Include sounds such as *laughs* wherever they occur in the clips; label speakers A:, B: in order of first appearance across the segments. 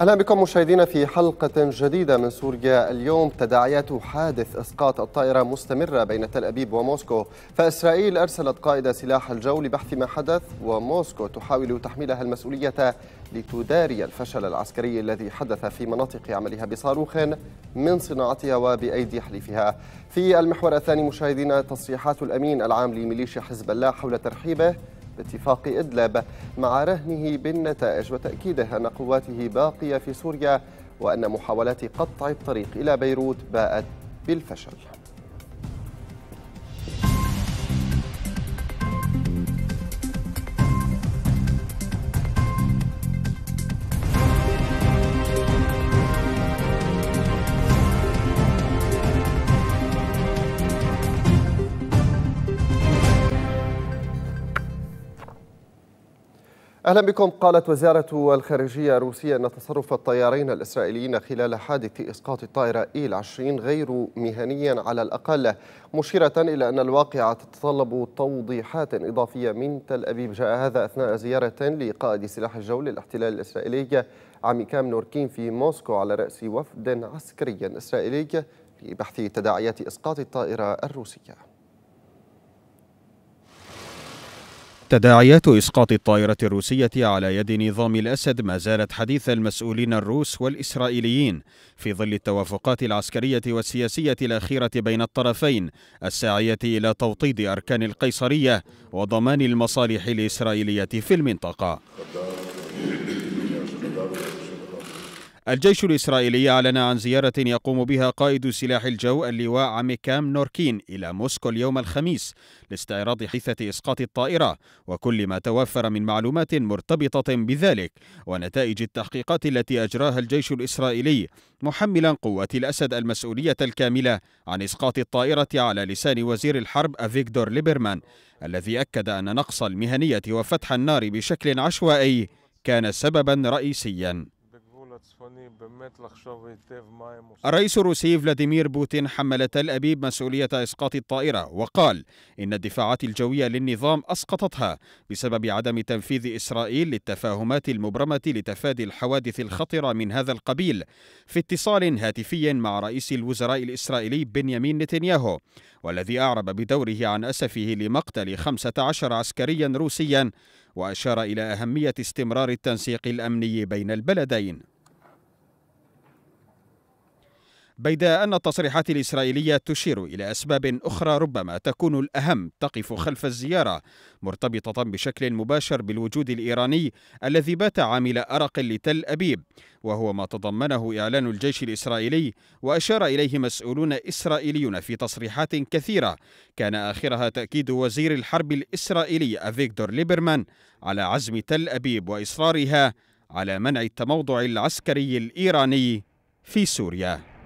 A: أهلا بكم مشاهدينا في حلقة جديدة من سوريا اليوم تداعيات حادث إسقاط الطائرة مستمرة بين تل أبيب وموسكو فإسرائيل أرسلت قائد سلاح الجو لبحث ما حدث وموسكو تحاول تحميلها المسؤولية لتداري الفشل العسكري الذي حدث في مناطق عملها بصاروخ من صناعتها وبأيدي حليفها في المحور الثاني مشاهدينا تصريحات الأمين العام لميليشيا حزب الله حول ترحيبه باتفاق إدلب مع رهنه بالنتائج وتأكيده أن قواته باقية في سوريا وأن محاولات قطع الطريق إلى بيروت باءت بالفشل أهلا بكم قالت وزارة الخارجية الروسية أن تصرف الطيارين الإسرائيليين خلال حادث إسقاط الطائرة إيل 20 غير مهنيا على الأقل مشيرة إلى أن الواقعة تتطلب توضيحات إضافية من تل أبيب جاء هذا أثناء زيارة لقائد سلاح الجو للاحتلال الإسرائيلي عميكام نوركين في موسكو على رأس وفد عسكري إسرائيلي لبحث تداعيات إسقاط الطائرة الروسية
B: تداعيات إسقاط الطائرة الروسية على يد نظام الأسد ما زالت حديث المسؤولين الروس والإسرائيليين في ظل التوافقات العسكرية والسياسية الأخيرة بين الطرفين الساعية إلى توطيد أركان القيصرية وضمان المصالح الإسرائيلية في المنطقة الجيش الإسرائيلي أعلن عن زيارة يقوم بها قائد سلاح الجو اللواء عميكام نوركين إلى موسكو اليوم الخميس لاستعراض حثة إسقاط الطائرة وكل ما توفر من معلومات مرتبطة بذلك ونتائج التحقيقات التي أجراها الجيش الإسرائيلي محملا قوات الأسد المسؤولية الكاملة عن إسقاط الطائرة على لسان وزير الحرب أفيكدور ليبرمان الذي أكد أن نقص المهنية وفتح النار بشكل عشوائي كان سببا رئيسيا الرئيس الروسي فلاديمير بوتين حمل تل أبيب مسؤولية إسقاط الطائرة وقال إن الدفاعات الجوية للنظام أسقطتها بسبب عدم تنفيذ إسرائيل للتفاهمات المبرمة لتفادي الحوادث الخطرة من هذا القبيل في اتصال هاتفي مع رئيس الوزراء الإسرائيلي بنيامين نتنياهو والذي أعرب بدوره عن أسفه لمقتل 15 عسكريا روسيا وأشار إلى أهمية استمرار التنسيق الأمني بين البلدين بيد أن التصريحات الإسرائيلية تشير إلى أسباب أخرى ربما تكون الأهم تقف خلف الزيارة مرتبطة بشكل مباشر بالوجود الإيراني الذي بات عامل أرق لتل أبيب وهو ما تضمنه إعلان الجيش الإسرائيلي وأشار إليه مسؤولون إسرائيليون في تصريحات كثيرة كان آخرها تأكيد وزير الحرب الإسرائيلي أفيكتور ليبرمان على عزم تل أبيب وإصرارها على منع التموضع العسكري الإيراني في سوريا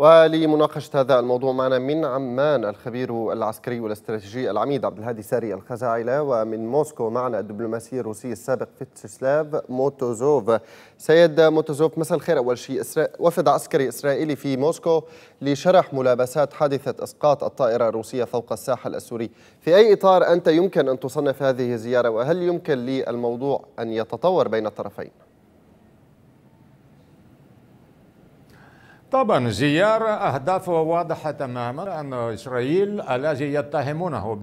A: ولمناقشة هذا الموضوع معنا من عمان الخبير العسكري والاستراتيجي العميد عبد الهادي ساري الخزاعلة ومن موسكو معنا الدبلوماسي الروسي السابق فيتشسلاف موتوزوف سيد موتوزوف مساء الخير أول شيء وفد عسكري إسرائيلي في موسكو لشرح ملابسات حادثة إسقاط الطائرة الروسية فوق الساحل السوري في أي إطار أنت يمكن أن تصنف هذه الزيارة وهل يمكن للموضوع
C: أن يتطور بين الطرفين؟ طبعا زيارة أهدافه واضحة تماما أن إسرائيل الذي يتهمونه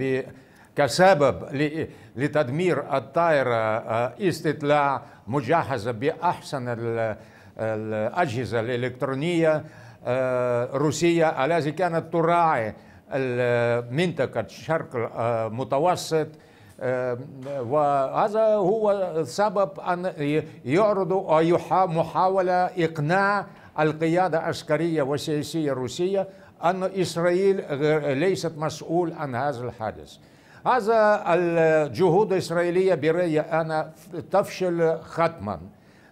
C: كسبب لتدمير الطائرة آه، استطلاع مجهزة بأحسن الأجهزة الإلكترونية الروسية آه، التي كانت تراعي منطقة الشرق المتوسط آه، وهذا هو سبب أن يعرض محاولة إقناع القيادة العسكرية والسياسية الروسية أن إسرائيل ليست مسؤول عن هذا الحادث هذا الجهود الإسرائيلية برأيي أنا تفشل ختما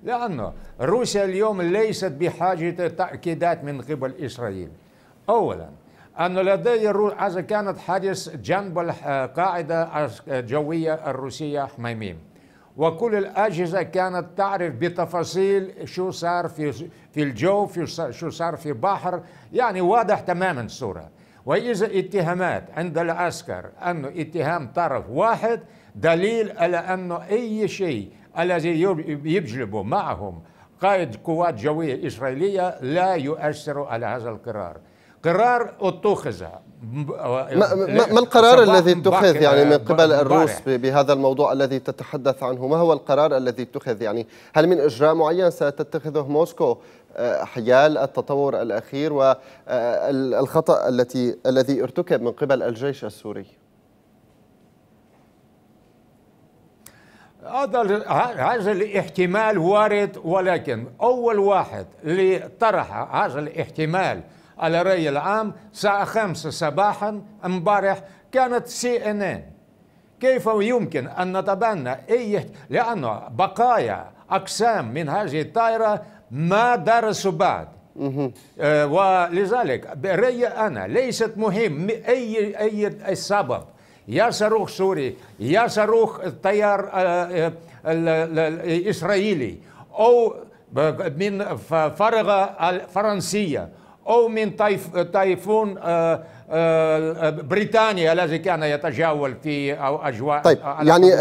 C: لأن روسيا اليوم ليست بحاجة تأكيدات من قبل إسرائيل أولا أن لدي هذا كانت حادث جنب القاعدة الجوية الروسية حميميم وكل الأجهزة كانت تعرف بتفاصيل شو صار في في الجو في شو صار في بحر يعني واضح تماما الصورة وإذا اتهامات عند العسكر أنه اتهام طرف واحد دليل على أنه أي شيء الذي يجلب معهم قائد قوات جوية إسرائيلية لا يؤثر على هذا القرار قرار اتخذ ما, يعني ما القرار الذي اتخذ يعني من قبل الروس
A: بهذا الموضوع الذي تتحدث عنه ما هو القرار الذي اتخذ يعني هل من إجراء معين ستتخذه موسكو آه، حيال التطور الأخير والخطأ آه، التي الذي ارتكب من قبل الجيش
C: السوري هذا هذا الاحتمال وارد ولكن أول واحد اللي طرح هذا الاحتمال على الرأي العام الساعة خمسة صباحا امبارح كانت سي ان ان كيف يمكن أن نتبنى أي لأنه بقايا أقسام من هذه الطائرة ما درسوا بعد آه، ولذلك برأيي أنا ليست مهم أي أي السبب يا صاروخ سوري يا صاروخ التيار آه، آه، الإسرائيلي أو من فرغة الفرنسية أو من طيف طيفون آه، آه، آه، بريطانيا الذي كان يتجول في أجواء طيب يعني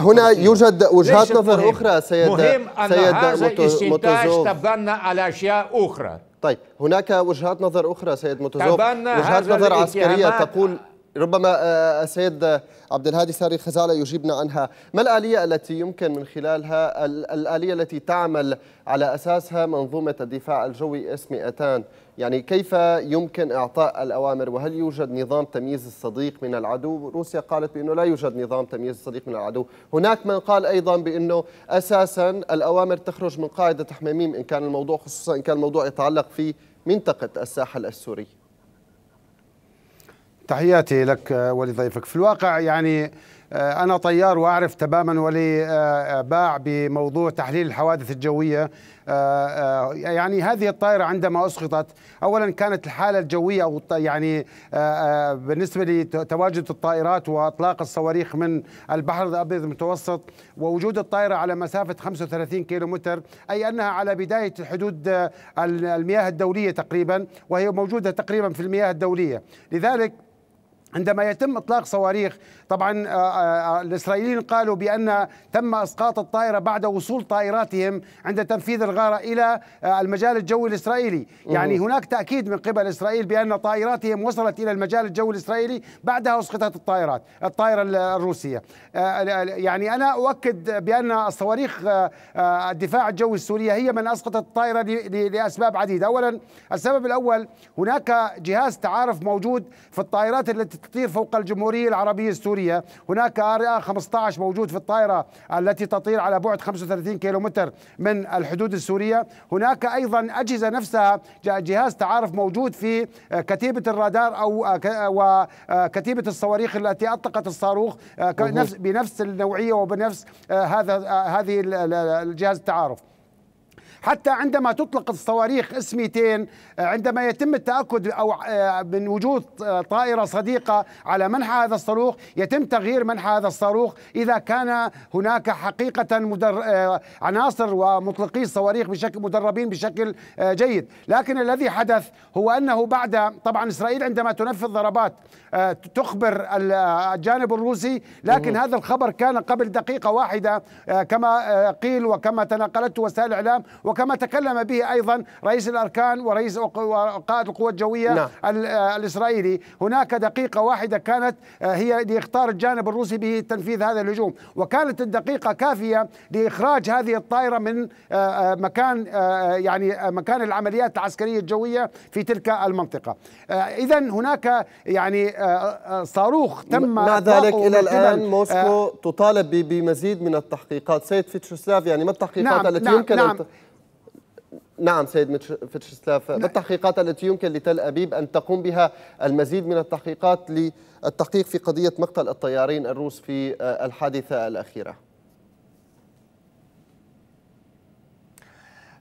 C: هنا
A: يوجد وجهات نظر أخرى سيد مهم أن سيد هذا الاستنتاج
C: تبنى على أشياء أخرى
A: طيب هناك وجهات نظر أخرى سيد متزوف وجهات نظر عسكرية تقول ربما آه، السيد عبد الهادي ساري خزالة يجيبنا عنها ما الآلية التي يمكن من خلالها الآلية التي تعمل على أساسها منظومة الدفاع الجوي اس 200 يعني كيف يمكن إعطاء الأوامر وهل يوجد نظام تمييز الصديق من العدو روسيا قالت بأنه لا يوجد نظام تمييز الصديق من العدو هناك من قال أيضا بأنه أساسا الأوامر تخرج من قاعدة حميميم إن كان الموضوع خصوصا إن كان الموضوع يتعلق في منطقة الساحل السوري
D: تحياتي لك آه، ولضيفك في الواقع يعني آه، أنا طيار وأعرف تماما ولي آه، باع بموضوع تحليل الحوادث الجوية يعني هذه الطائرة عندما أسقطت أولا كانت الحالة الجوية أو يعني بالنسبة لتواجد الطائرات وإطلاق الصواريخ من البحر الأبيض المتوسط ووجود الطائرة على مسافة 35 كيلومتر أي أنها على بداية حدود المياه الدولية تقريبا وهي موجودة تقريبا في المياه الدولية لذلك عندما يتم اطلاق صواريخ طبعا آه، آه، آه، الاسرائيليين قالوا بان تم اسقاط الطائره بعد وصول طائراتهم عند تنفيذ الغاره الى المجال الجوي الاسرائيلي يعني هناك تاكيد من قبل اسرائيل بان طائراتهم وصلت الى المجال الجوي الاسرائيلي بعدها اسقطت الطائرات الطائره الروسيه يعني انا اؤكد بان الصواريخ الدفاع الجوي السوريه هي من اسقطت الطائره لاسباب عديده اولا السبب الاول هناك جهاز تعارف موجود في الطائرات التي كثير فوق الجمهورية العربية السورية هناك ار 15 موجود في الطائرة التي تطير على بعد 35 كيلومتر من الحدود السورية هناك أيضا أجهزة نفسها جهاز تعارف موجود في آه، كتيبة الرادار أو آه، آه، وكتيبة الصواريخ التي أطلقت الصاروخ بنفس النوعية وبنفس هذا هذه الجهاز التعارف حتى عندما تطلق الصواريخ اس 200 آه، عندما يتم التاكد او آه، من وجود آه، طائره صديقه على منحى هذا الصاروخ يتم تغيير منحى هذا الصاروخ اذا كان هناك حقيقه مدر... عناصر ومطلقي الصواريخ بشكل مدربين بشكل جيد لكن الذي حدث هو انه بعد طبعا اسرائيل عندما تنفذ ضربات تخبر الجانب الروسي لكن هذا الخبر كان قبل دقيقه واحده كما قيل وكما تناقلته وسائل الاعلام وكما تكلم به أيضا رئيس الأركان ورئيس قائد القوات الجوية نعم. آه، الإسرائيلي هناك دقيقة واحدة كانت آه، هي لإخطار الجانب الروسي بتنفيذ هذا الهجوم وكانت الدقيقة كافية لإخراج هذه الطائرة من آه، مكان يعني مكان العمليات العسكرية الجوية في تلك المنطقة إذا هناك يعني صاروخ تم مع ذلك إلى الآن موسكو
A: تطالب بمزيد من التحقيقات سيد فيتشوسلاف يعني ما التحقيقات نعم التي نعم يمكن نعم أن نعم سيد فتشسلاف نعم. التحقيقات التي يمكن لتل أبيب أن تقوم بها المزيد من التحقيقات للتحقيق في قضية مقتل الطيارين الروس في آه، الحادثة الأخيرة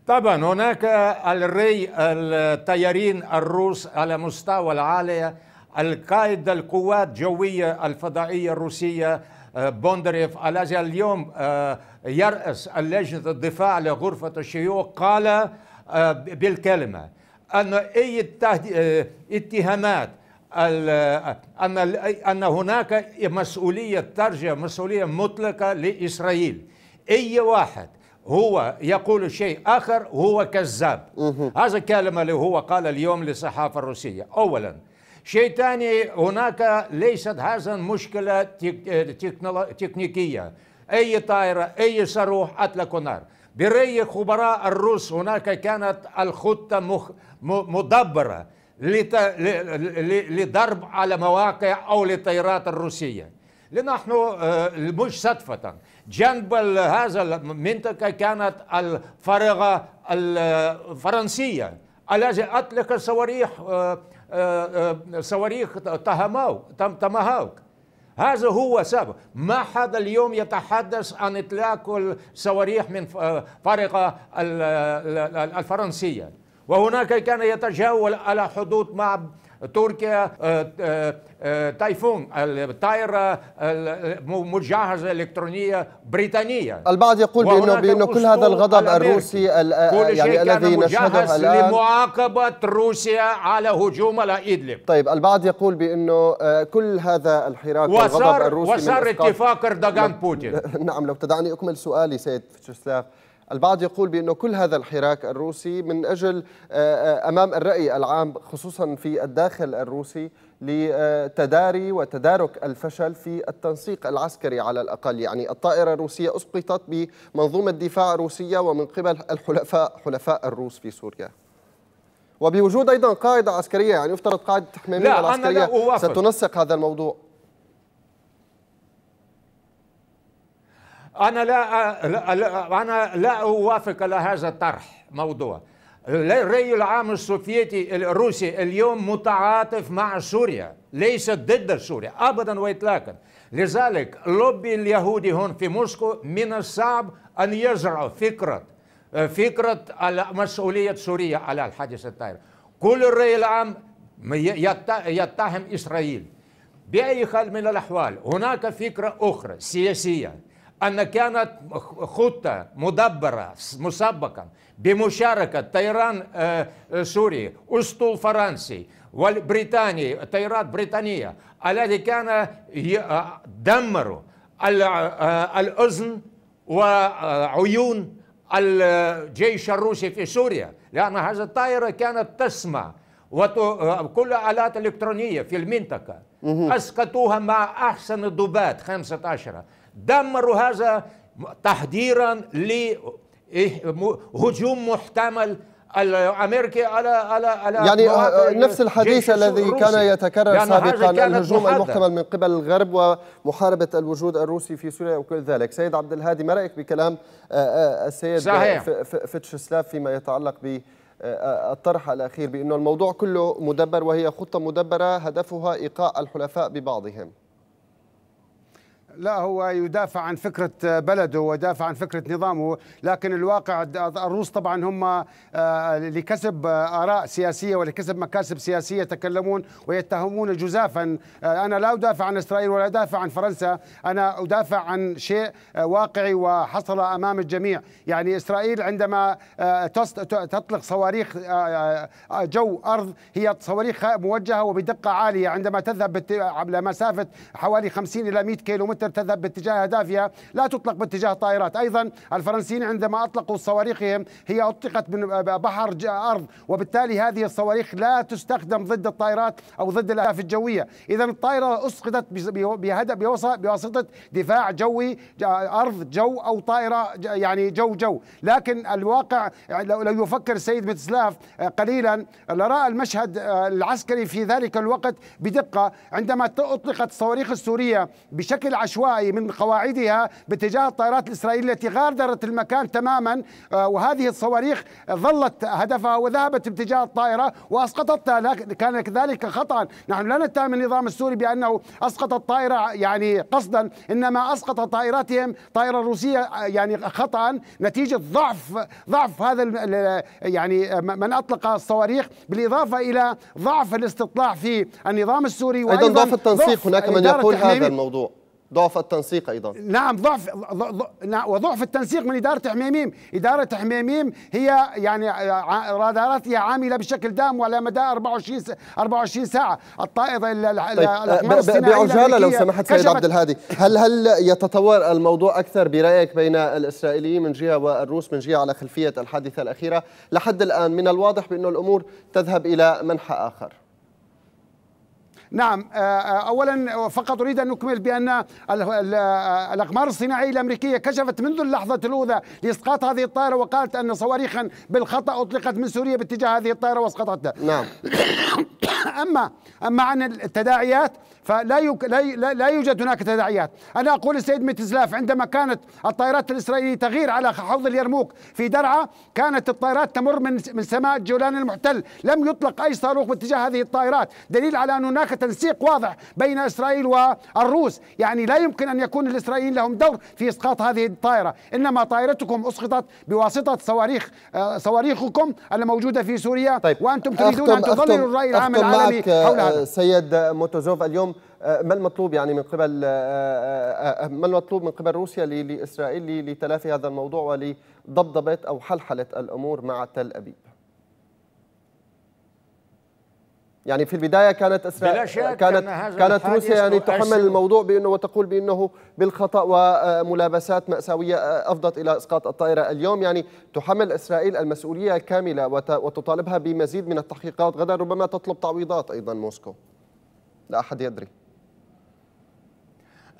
C: طبعا هناك الري الطيارين الروس على مستوى العالية القائد القوات الجوية الفضائية الروسية بوندريف الذي اليوم آه، يرأس اللجنة الدفاع لغرفة الشيوخ قال آه، بالكلمة أن أي آه، اتهامات أن أن هناك مسؤولية ترجع مسؤولية مطلقة لإسرائيل أي واحد هو يقول شيء آخر هو كذاب هذا الكلمة اللي هو قال اليوم للصحافة الروسية أولاً شيء ثاني هناك ليست هذا مشكلة تكنيكية أي طائرة أي صاروخ أطلق نار برأي خبراء الروس هناك كانت الخطة مخ مدبرة لضرب على مواقع أو للطيارات الروسية لنحن آه، مش صدفة جنب هذا المنطقة كانت الفارغة الفرنسية الذي أطلق صواريخ آه، آه، آه، صواريخ تهماو تمهاوك هذا هو سبب ما حد اليوم يتحدث عن اطلاق الصواريخ من فارقة آه، الفرنسيه وهناك كان يتجول على حدود مع تركيا تايفون الطائرة مجهزة إلكترونية بريطانية البعض
A: يقول بأنه, بأنه كل هذا الغضب الروسي كل يعني الذي نشهده الآن
C: لمعاقبة روسيا على هجوم على إدلب
A: طيب البعض يقول بأنه آه، كل هذا الحراك والغضب الروسي وصار اتفاق أردوغان بوتين *laughs* نعم لو تدعني أكمل سؤالي سيد فتشسلاف البعض يقول بأنه كل هذا الحراك الروسي من أجل آه، آه، أمام الرأي العام خصوصا في الداخل الروسي لتداري وتدارك الفشل في التنسيق العسكري على الأقل يعني الطائرة الروسية أسقطت بمنظومة دفاع روسية ومن قبل الحلفاء حلفاء الروس في سوريا وبوجود أيضا قاعدة عسكرية يعني يفترض قاعدة تحميمية العسكرية ستنسق هذا الموضوع
C: أنا لا, أنا لا أوافق على هذا الطرح موضوع الري العام السوفيتي الروسي اليوم متعاطف مع سوريا ليس ضد سوريا أبدا وإطلاقا لذلك لوبي اليهودي هون في موسكو من الصعب أن يزرعوا فكرة فكرة مسؤولية سوريا على الحادث الطائري كل الري العام يتهم إسرائيل بأي حال من الأحوال هناك فكرة أخرى سياسية أن كانت خطة مدبرة مسبقا بمشاركة طيران آه، آه، سوري أسطول فرنسي والبريطاني طيران بريطانية الذي كان آه، دمروا الأذن وعيون الجيش الروسي في سوريا لأن هذه الطائرة كانت تسمع وكل آلات إلكترونية في المنطقة أسقطوها مع أحسن الضباط 15 دمروا هذا تحضيرا لهجوم إيه، محتمل الامريكي على على على يعني آه، آه، نفس الحديث الذي كان يتكرر يعني سابقا الهجوم محدد. المحتمل
A: من قبل الغرب ومحاربه الوجود الروسي في سوريا وكل ذلك سيد عبد الهادي ما رايك بكلام آه، السيد صحيح. فيما يتعلق ب الطرح الاخير بانه الموضوع كله مدبر وهي خطه مدبره هدفها ايقاع الحلفاء ببعضهم
D: لا هو يدافع عن فكرة بلده ويدافع عن فكرة نظامه لكن الواقع الروس طبعا هم آه، لكسب آراء سياسية ولكسب مكاسب سياسية يتكلمون ويتهمون جزافا آه، أنا لا أدافع عن إسرائيل ولا أدافع عن فرنسا أنا أدافع عن شيء آه، واقعي وحصل أمام الجميع يعني إسرائيل عندما تطلق صواريخ جو أرض هي صواريخ موجهة وبدقة عالية عندما تذهب لمسافة حوالي 50 إلى 100 كيلومتر قطر تذهب باتجاه أهدافها لا تطلق باتجاه طائرات أيضا الفرنسيين عندما أطلقوا صواريخهم هي أطلقت من بحر أرض وبالتالي هذه الصواريخ لا تستخدم ضد الطائرات أو ضد الأهداف الجوية إذا الطائرة أسقطت بهدف بواسطة دفاع جوي أرض جو أو طائرة يعني جو جو لكن الواقع لو يفكر السيد متسلاف آه، قليلا لرأى المشهد آه، العسكري في ذلك الوقت بدقة عندما أطلقت الصواريخ السورية بشكل عشوائي عشوائي من قواعدها باتجاه الطائرات الإسرائيلية التي غادرت المكان تماما آه، وهذه الصواريخ ظلت هدفها وذهبت باتجاه الطائرة وأسقطتها كان ذلك خطأ نحن لا نتهم النظام السوري بأنه أسقط الطائرة يعني قصدا إنما أسقط طائراتهم طائرة روسية آه، يعني خطأ نتيجة ضعف ضعف هذا يعني آه، من أطلق الصواريخ بالإضافة إلى ضعف الاستطلاع في النظام السوري وأيضا ضعف التنسيق هناك من يقول هذا
A: الموضوع ضعف التنسيق ايضا
D: نعم ضعف نعم، وضعف التنسيق من اداره حميميم اداره حميميم هي يعني آه، راداراتها عامله بشكل دام وعلى مدى 24 24 ساعه الطائره طيب بعجاله لو سمحت سيد عبد
A: الهادي هل هل يتطور الموضوع اكثر برايك بين الاسرائيليين من جهه والروس من جهه على خلفيه الحادثه الاخيره لحد الان من الواضح بانه الامور تذهب الى منحى اخر
D: نعم آه، آه، اولا فقط اريد ان اكمل بان آه، الاقمار الصناعيه الامريكيه كشفت منذ اللحظه الاولى لاسقاط هذه الطائره وقالت ان صواريخا بالخطا اطلقت من سوريا باتجاه هذه الطائره واسقطتها نعم *coughs* اما اما عن التداعيات فلا يك... لا, ي... لا يوجد هناك تداعيات أنا أقول السيد متزلاف عندما كانت الطائرات الإسرائيلية تغير على حوض اليرموك في درعا كانت الطائرات تمر من من سماء جولان المحتل لم يطلق أي صاروخ باتجاه هذه الطائرات دليل على أن هناك تنسيق واضح بين إسرائيل والروس يعني لا يمكن أن يكون الإسرائيليين لهم دور في إسقاط هذه الطائرة إنما طائرتكم أسقطت بواسطة صواريخ آه، صواريخكم الموجودة في سوريا طيب. وأنتم تريدون أن تضللوا الرأي العام العالمي حول هذا آه،
A: سيد موتوزوف اليوم آه، ما المطلوب يعني من قبل آه، آه، ما المطلوب من قبل روسيا لاسرائيل لتلافي هذا الموضوع ولضبضبه او حلحله الامور مع تل ابيب؟ يعني في البدايه كانت اسرائيل كانت كانت روسيا يعني تحمل الموضوع بانه وتقول بانه بالخطا وملابسات ماساويه افضت الى اسقاط الطائره اليوم يعني تحمل اسرائيل المسؤوليه الكامله وتطالبها بمزيد من التحقيقات غدا ربما تطلب تعويضات ايضا موسكو لا أحد يدري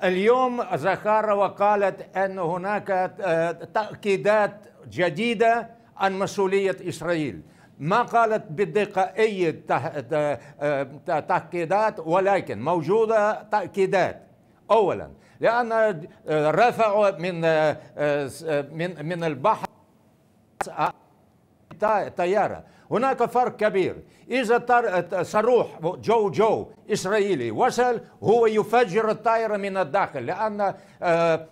C: اليوم زكارة وقالت أن هناك آه، تأكيدات جديدة عن مسؤولية إسرائيل ما قالت بالدقة أي آه، آه، تأكيدات ولكن موجودة تأكيدات أولا لأن رفعوا من من من البحر طيارة هناك فرق كبير إذا صاروخ جو جو إسرائيلي وصل هو يفجر الطائرة من الداخل لأن آه، آه،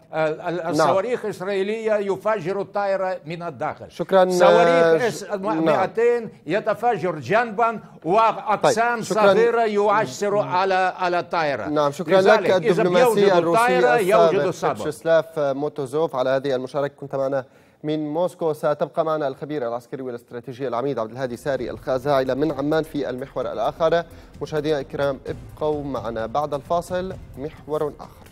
C: نعم. الصواريخ الإسرائيلية يفجر الطائرة من الداخل شكرا آه، صواريخ 200 نعم. يتفجر جنبا وأقسام طيب. صغيرة يعشر على على الطائرة نعم شكرا لك الدبلوماسي الروسي يوجد
A: السابق موتوزوف على هذه المشاركة كنت معنا من موسكو ستبقى معنا الخبير العسكري والاستراتيجي العميد عبد الهادي ساري الخازاعي من عمان في المحور الآخر مشاهدينا الكرام ابقوا معنا بعد الفاصل محور آخر